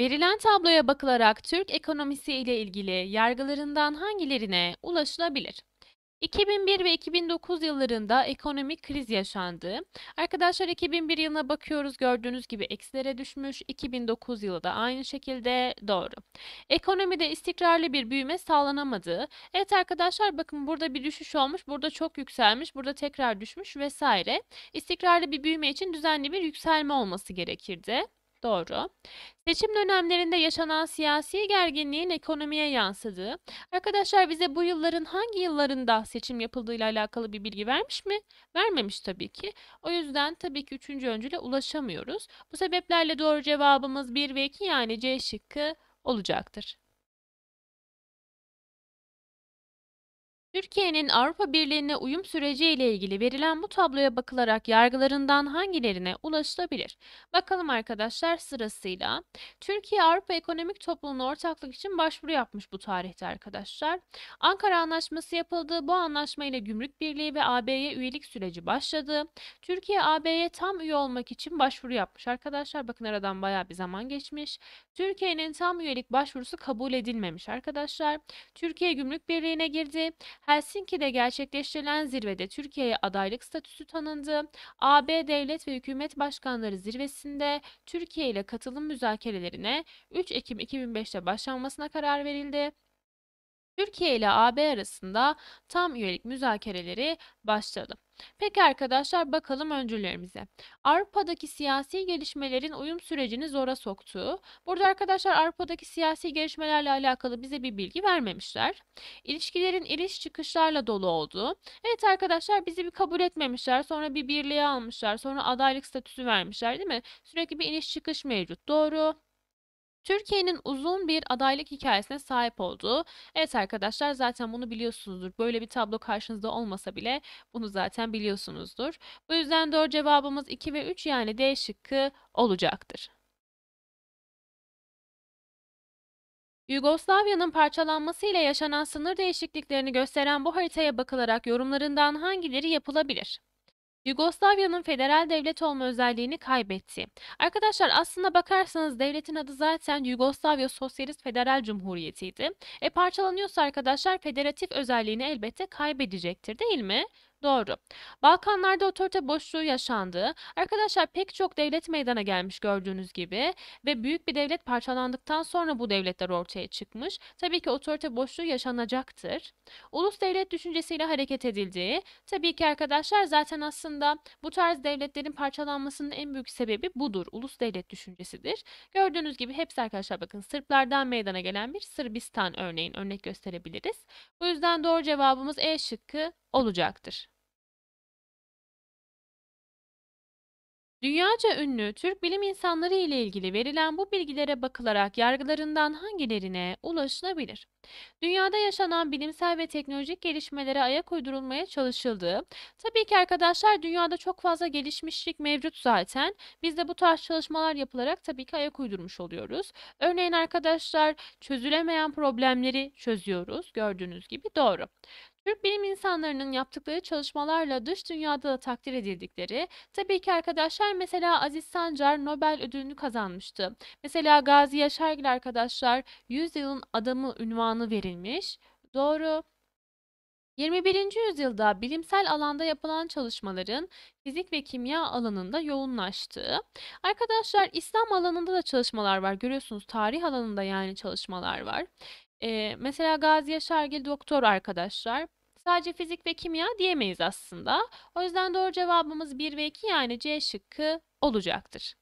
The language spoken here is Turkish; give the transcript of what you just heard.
Verilen tabloya bakılarak Türk ekonomisi ile ilgili yargılarından hangilerine ulaşılabilir? 2001 ve 2009 yıllarında ekonomik kriz yaşandı. Arkadaşlar 2001 yılına bakıyoruz gördüğünüz gibi eksilere düşmüş. 2009 yılı da aynı şekilde doğru. Ekonomide istikrarlı bir büyüme sağlanamadı. Evet arkadaşlar bakın burada bir düşüş olmuş, burada çok yükselmiş, burada tekrar düşmüş vesaire. İstikrarlı bir büyüme için düzenli bir yükselme olması gerekirdi. Doğru. Seçim dönemlerinde yaşanan siyasi gerginliğin ekonomiye yansıdığı. Arkadaşlar bize bu yılların hangi yıllarında seçim yapıldığıyla alakalı bir bilgi vermiş mi? Vermemiş tabii ki. O yüzden tabii ki üçüncü öncüle ulaşamıyoruz. Bu sebeplerle doğru cevabımız 1 ve 2 yani C şıkkı olacaktır. Türkiye'nin Avrupa Birliği'ne uyum süreci ile ilgili verilen bu tabloya bakılarak yargılarından hangilerine ulaşılabilir? Bakalım arkadaşlar sırasıyla. Türkiye Avrupa Ekonomik Topluluğu'na ortaklık için başvuru yapmış bu tarihte arkadaşlar. Ankara Anlaşması yapıldı. Bu anlaşma ile Gümrük Birliği ve AB'ye üyelik süreci başladı. Türkiye AB'ye tam üye olmak için başvuru yapmış arkadaşlar. Bakın aradan baya bir zaman geçmiş. Türkiye'nin tam üyelik başvurusu kabul edilmemiş arkadaşlar. Türkiye Gümrük Birliği'ne girdi. Helsinki'de gerçekleştirilen zirvede Türkiye'ye adaylık statüsü tanındı. AB devlet ve hükümet başkanları zirvesinde Türkiye ile katılım müzakerelerine 3 Ekim 2005'te başlanmasına karar verildi. Türkiye ile AB arasında tam üyelik müzakereleri başladı. Peki arkadaşlar bakalım öncülerimize. Avrupa'daki siyasi gelişmelerin uyum sürecini zora soktuğu. Burada arkadaşlar Avrupa'daki siyasi gelişmelerle alakalı bize bir bilgi vermemişler. İlişkilerin iliş çıkışlarla dolu olduğu. Evet arkadaşlar bizi bir kabul etmemişler. Sonra bir birliğe almışlar. Sonra adaylık statüsü vermişler değil mi? Sürekli bir iniş çıkış mevcut. Doğru. Türkiye'nin uzun bir adaylık hikayesine sahip olduğu, evet arkadaşlar zaten bunu biliyorsunuzdur. Böyle bir tablo karşınızda olmasa bile bunu zaten biliyorsunuzdur. Bu yüzden doğru cevabımız 2 ve 3 yani D şıkkı olacaktır. Yugoslavya'nın parçalanmasıyla yaşanan sınır değişikliklerini gösteren bu haritaya bakılarak yorumlarından hangileri yapılabilir? Yugoslavya'nın federal devlet olma özelliğini kaybetti. Arkadaşlar aslında bakarsanız devletin adı zaten Yugoslavya Sosyalist Federal Cumhuriyeti'ydi. E parçalanıyorsa arkadaşlar federatif özelliğini elbette kaybedecektir değil mi? Doğru. Balkanlarda otorite boşluğu yaşandı. Arkadaşlar pek çok devlet meydana gelmiş gördüğünüz gibi ve büyük bir devlet parçalandıktan sonra bu devletler ortaya çıkmış. Tabii ki otorite boşluğu yaşanacaktır. Ulus devlet düşüncesiyle hareket edildiği. Tabii ki arkadaşlar zaten aslında bu tarz devletlerin parçalanmasının en büyük sebebi budur. Ulus devlet düşüncesidir. Gördüğünüz gibi hepsi arkadaşlar bakın Sırplardan meydana gelen bir Sırbistan örneğin örnek gösterebiliriz. Bu yüzden doğru cevabımız E şıkkı olacaktır. Dünyaca ünlü Türk bilim insanları ile ilgili verilen bu bilgilere bakılarak yargılarından hangilerine ulaşılabilir? Dünyada yaşanan bilimsel ve teknolojik gelişmelere ayak uydurulmaya çalışıldığı, tabii ki arkadaşlar dünyada çok fazla gelişmişlik mevcut zaten. Biz de bu tarz çalışmalar yapılarak tabii ki ayak uydurmuş oluyoruz. Örneğin arkadaşlar çözülemeyen problemleri çözüyoruz gördüğünüz gibi doğru. Türk bilim insanlarının yaptıkları çalışmalarla dış dünyada da takdir edildikleri, tabii ki arkadaşlar mesela Aziz Sancar Nobel ödülünü kazanmıştı. Mesela Gazi Yaşargil arkadaşlar yüzyılın adamı ünvanı verilmiş. Doğru. 21. yüzyılda bilimsel alanda yapılan çalışmaların fizik ve kimya alanında yoğunlaştığı. Arkadaşlar İslam alanında da çalışmalar var. Görüyorsunuz tarih alanında yani çalışmalar var. Ee, mesela Gazi Yaşargil doktor arkadaşlar. Sadece fizik ve kimya diyemeyiz aslında. O yüzden doğru cevabımız 1 ve 2 yani C şıkkı olacaktır.